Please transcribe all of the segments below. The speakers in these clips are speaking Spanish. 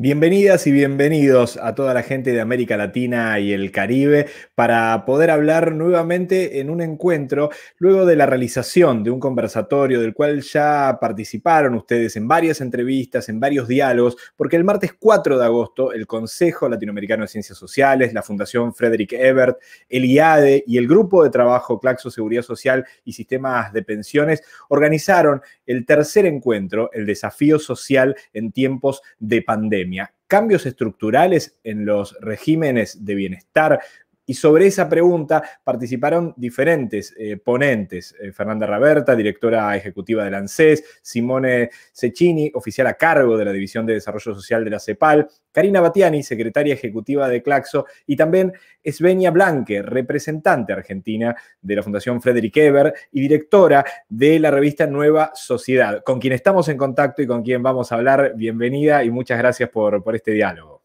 Bienvenidas y bienvenidos a toda la gente de América Latina y el Caribe para poder hablar nuevamente en un encuentro luego de la realización de un conversatorio del cual ya participaron ustedes en varias entrevistas, en varios diálogos, porque el martes 4 de agosto el Consejo Latinoamericano de Ciencias Sociales, la Fundación Frederick Ebert, el IADE y el Grupo de Trabajo Claxo Seguridad Social y Sistemas de Pensiones organizaron el tercer encuentro, el desafío social en tiempos de pandemia cambios estructurales en los regímenes de bienestar y sobre esa pregunta participaron diferentes eh, ponentes. Eh, Fernanda Raberta, directora ejecutiva del ANSES, Simone Cecchini, oficial a cargo de la División de Desarrollo Social de la CEPAL, Karina Batiani, secretaria ejecutiva de Claxo, y también Esvenia Blanque, representante argentina de la Fundación Frederick Eber y directora de la revista Nueva Sociedad, con quien estamos en contacto y con quien vamos a hablar. Bienvenida y muchas gracias por este diálogo.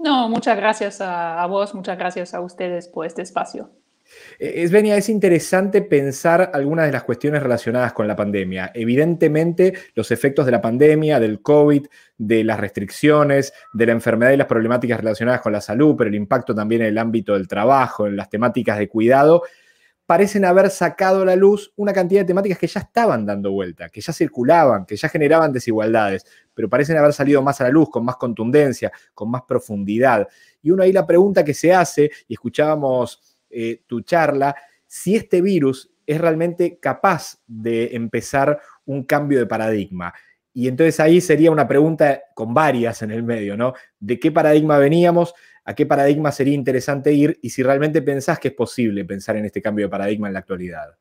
No, muchas gracias a, vos, muchas gracias a ustedes por este espacio. E, Esvenia, es interesante pensar algunas de las cuestiones relacionadas con la pandemia. Evidentemente, los efectos de la pandemia, del COVID, de las restricciones, de la enfermedad y las problemáticas relacionadas con la salud, pero el impacto también en el ámbito del trabajo, en las temáticas de cuidado, parecen haber sacado a la luz una cantidad de temáticas que ya estaban dando vuelta, que ya circulaban, que ya generaban desigualdades, pero parecen haber salido más a la luz, con más contundencia, con más profundidad. Y uno ahí la pregunta que se hace, y escuchábamos eh, tu charla, si este virus es realmente capaz de empezar un cambio de paradigma. Y entonces ahí sería una pregunta con varias en el medio, ¿no? ¿De qué paradigma veníamos? a qué paradigma sería interesante ir y si realmente pensás que es posible pensar en este cambio de paradigma en la actualidad.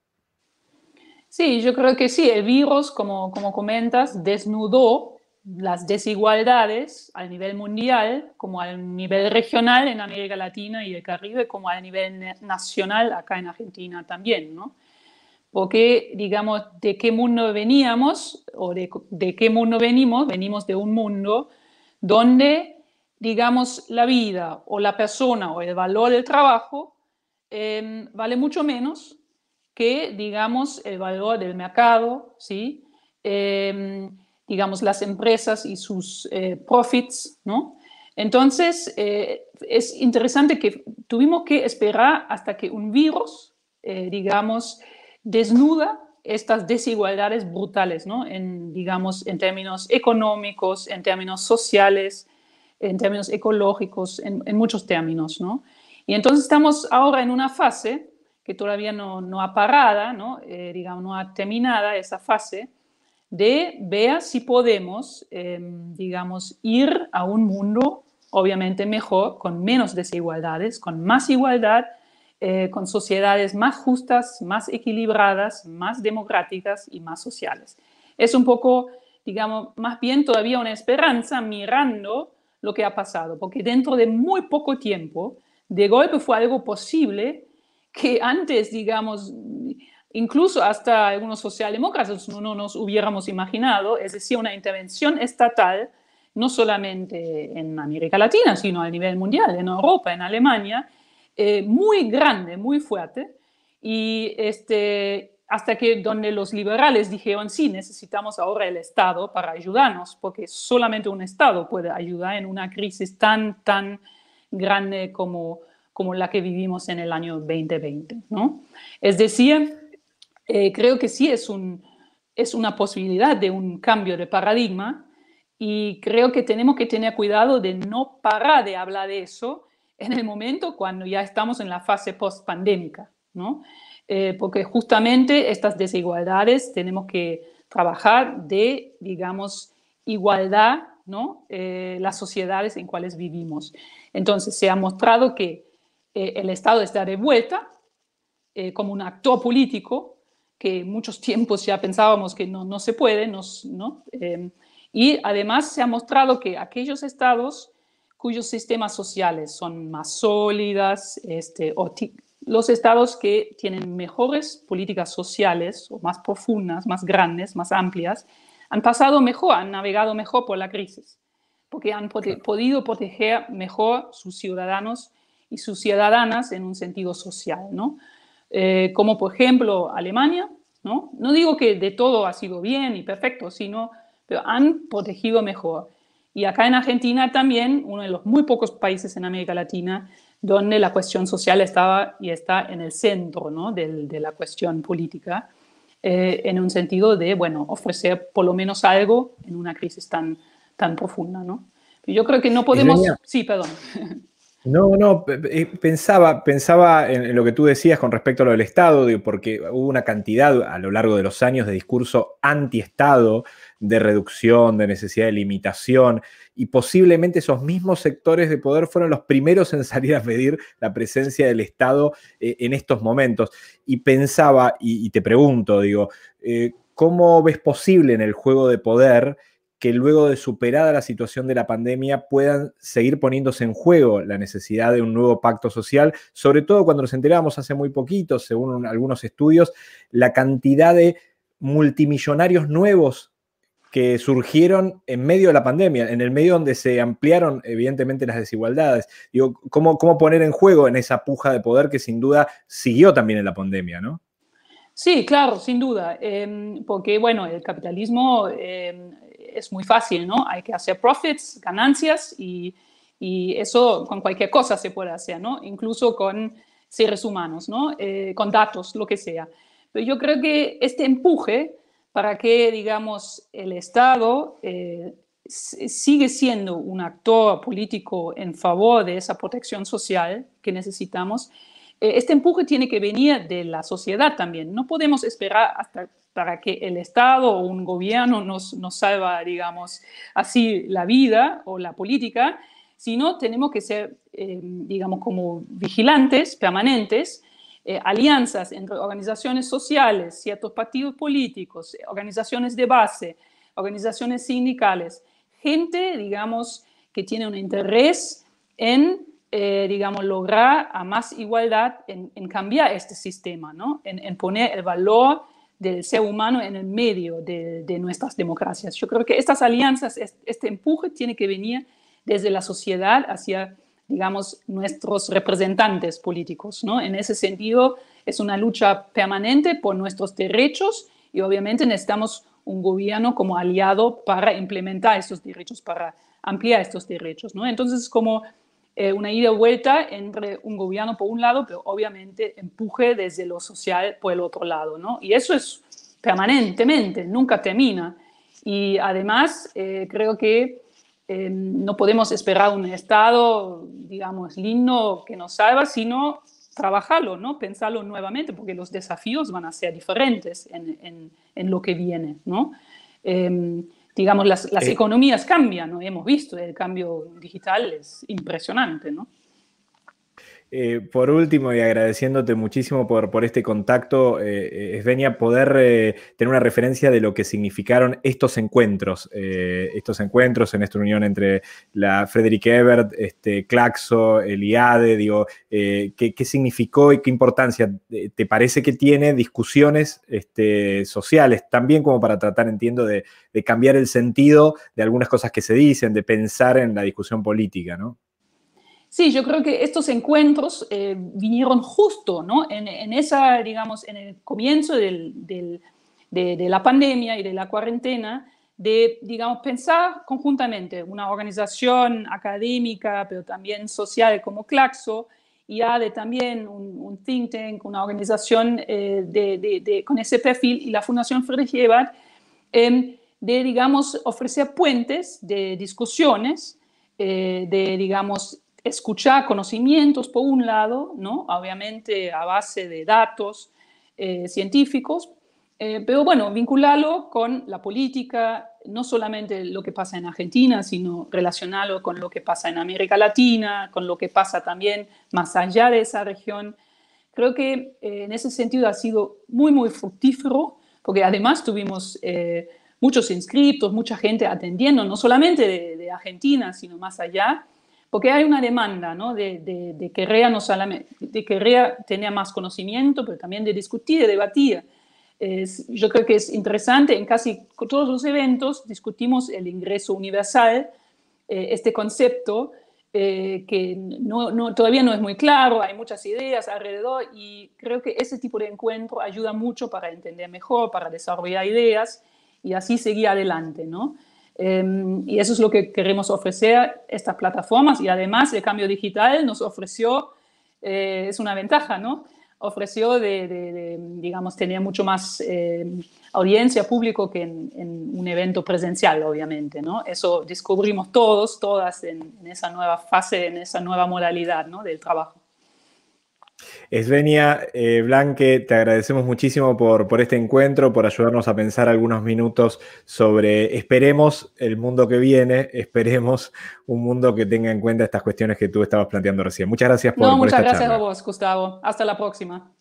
Sí, yo creo que sí, el virus, como, como comentas, desnudó las desigualdades a nivel mundial, como al nivel regional en América Latina y el Caribe, como a nivel nacional acá en Argentina también, ¿no? Porque, digamos, de qué mundo veníamos o de qué mundo venimos, venimos de un mundo donde digamos, la vida o la persona o el valor del trabajo em, vale mucho menos que, digamos, el valor del mercado, ¿sí? Em, digamos, las empresas y sus eh, profits, ¿no? Entonces, eh, es interesante que tuvimos que esperar hasta que un virus, eh, digamos, desnuda estas desigualdades brutales, ¿no? En, digamos, en términos económicos, en términos sociales, en términos ecológicos, en, muchos términos, ¿no? Y entonces estamos ahora en una fase que todavía no, no ha parado, ¿no? Eh, digamos, no ha terminada esa fase, de ver si podemos, em, digamos, ir a un mundo obviamente mejor, con menos desigualdades, con más igualdad, eh, con sociedades más justas, más equilibradas, más democráticas y más sociales. Es un poco, digamos, más bien todavía una esperanza mirando lo que ha pasado, porque dentro de muy poco tiempo, de golpe fue algo posible que antes, digamos, incluso hasta algunos socialdemócratas no nos hubiéramos imaginado, es decir, una intervención estatal, no solamente en América Latina, sino a nivel mundial, en Europa, en Alemania, eh, muy grande, muy fuerte, y, este, hasta que donde los liberales dijeron, sí, necesitamos ahora el Estado para ayudarnos, porque solamente un Estado puede ayudar en una crisis tan, tan grande como, como la que vivimos en el año 2020. ¿no? Es decir, eh, creo que sí es, un, es una posibilidad de un cambio de paradigma y creo que tenemos que tener cuidado de no parar de hablar de eso en el momento cuando ya estamos en la fase post-pandémica. ¿no? Eh, porque justamente estas desigualdades tenemos que trabajar de, digamos, igualdad, ¿no? Eh, las sociedades en cuales vivimos. Entonces, se ha mostrado que eh, el Estado está de vuelta como un actor político, que muchos tiempos ya pensábamos que no, no se puede, no, ¿no? Em, y además se ha mostrado que aquellos estados cuyos sistemas sociales son más sólidas este, o los estados que tienen mejores políticas sociales o más profundas, más grandes, más amplias, han pasado mejor, han navegado mejor por la crisis, porque han podido proteger mejor sus ciudadanos y sus ciudadanas en un sentido social, ¿no? Eh, como por ejemplo Alemania, ¿no? No digo que de todo ha sido bien y perfecto, sino, pero han protegido mejor. Y acá en Argentina también, uno de los muy pocos países en América Latina, donde la cuestión social estaba y está en el centro ¿no? de, la cuestión política, eh, en un sentido de, bueno, ofrecer por lo menos algo en una crisis tan, tan profunda, ¿no? Yo creo que no podemos... sí, perdón. No, no, eh, pensaba, pensaba en lo que tú decías con respecto a lo del Estado, porque hubo una cantidad a lo largo de los años de discurso anti-Estado, de reducción, de necesidad de limitación, y posiblemente esos mismos sectores de poder fueron los primeros en salir a pedir la presencia del Estado eh, en estos momentos. Y pensaba, y, te pregunto, digo, eh, ¿cómo ves posible en el juego de poder que luego de superada la situación de la pandemia puedan seguir poniéndose en juego la necesidad de un nuevo pacto social, sobre todo cuando nos enterábamos hace muy poquito, según algunos estudios, la cantidad de multimillonarios nuevos que surgieron en medio de la pandemia, en el medio donde se ampliaron evidentemente las desigualdades. ¿cómo, cómo poner en juego en esa puja de poder que sin duda siguió también en la pandemia, Sí, claro, sin duda, em, porque bueno, el capitalismo em, es muy fácil, ¿no? Hay que hacer profits, ganancias y, y eso con cualquier cosa se puede hacer, ¿no? Incluso con seres humanos, ¿no? Eh, con datos, lo que sea. Pero yo creo que este empuje para que, digamos, el Estado eh, sigue siendo un actor político en favor de esa protección social que necesitamos, eh, este empuje tiene que venir de la sociedad también. No podemos esperar hasta para que el Estado o un gobierno nos, salva, digamos, así la vida o la política, sino tenemos que ser, eh, digamos, como vigilantes permanentes, eh, alianzas entre organizaciones sociales, ciertos partidos políticos, organizaciones de base, organizaciones sindicales, gente, digamos, que tiene un interés en eh, digamos, lograr a más igualdad en, cambiar este sistema, ¿no? en, poner el valor del ser humano en el medio de, nuestras democracias. Yo creo que estas alianzas, este, empuje tiene que venir desde la sociedad hacia digamos, nuestros representantes políticos. ¿no? En ese sentido, es una lucha permanente por nuestros derechos y obviamente necesitamos un gobierno como aliado para implementar estos derechos, para ampliar estos derechos. ¿no? Entonces, como eh, una ida y vuelta entre un gobierno por un lado, pero obviamente empuje desde lo social por el otro lado, ¿no? Y eso es permanentemente, nunca termina. Y además eh, creo que em, no podemos esperar un Estado, digamos, lindo que nos salva, sino trabajarlo, ¿no? Pensarlo nuevamente, porque los desafíos van a ser diferentes en, lo que viene, ¿no? Em, digamos, las, las eh, economías cambian, ¿no? hemos visto el cambio digital, es impresionante, ¿no? Eh, por último, y agradeciéndote muchísimo por, este contacto, eh, Esvenia, poder eh, tener una referencia de lo que significaron estos encuentros, eh, estos encuentros en esta unión entre la Frederick Ebert, este, Claxo, el IADE, digo, ¿qué, significó y qué importancia te parece que tiene discusiones este, sociales, también como para tratar, entiendo, de, de cambiar el sentido de algunas cosas que se dicen, de pensar en la discusión política, ¿no? Sí, yo creo que estos encuentros eh, vinieron justo, ¿no? En, esa, digamos, en el comienzo de, la pandemia y de la cuarentena, de, digamos, pensar conjuntamente una organización académica, pero también social como Claxo, y ADE también, un, think tank, una organización eh, de, con ese perfil, y la Fundación Friedrich Ebert, eh, de, digamos, ofrecer puentes de discusiones, de, digamos, escuchar conocimientos por un lado, ¿no? obviamente a base de datos eh, científicos, eh, pero bueno, vincularlo con la política, no solamente lo que pasa en Argentina, sino relacionarlo con lo que pasa en América Latina, con lo que pasa también más allá de esa región. Creo que eh, en ese sentido ha sido muy, muy fructífero, porque además tuvimos muchos inscritos, mucha gente atendiendo, no solamente de Argentina, sino más allá porque hay una demanda ¿no? de, de, de, que REA no solamente, de que REA tenía más conocimiento, pero también de discutir, de debatir. yo creo que es interesante, en casi todos los eventos discutimos el ingreso universal, eh, este concepto eh, que todavía no es muy claro, hay muchas ideas alrededor y creo que ese tipo de encuentro ayuda mucho para entender mejor, para desarrollar ideas y así seguir adelante, ¿no? Em, y eso es lo que queremos ofrecer estas plataformas. Y además el cambio digital nos ofreció, eh, es una ventaja, ¿no? Ofreció de, digamos, tener mucho más em, audiencia, público que en, un evento presencial, obviamente, Eso descubrimos todos, todas en, esa nueva fase, en esa nueva modalidad, Del trabajo. Esvenia eh, Blanque, te agradecemos muchísimo por, por, este encuentro, por ayudarnos a pensar algunos minutos sobre, esperemos, el mundo que viene, esperemos un mundo que tenga en cuenta estas cuestiones que tú estabas planteando recién. Muchas gracias por... No, muchas gracias a vos, Gustavo. Hasta la próxima.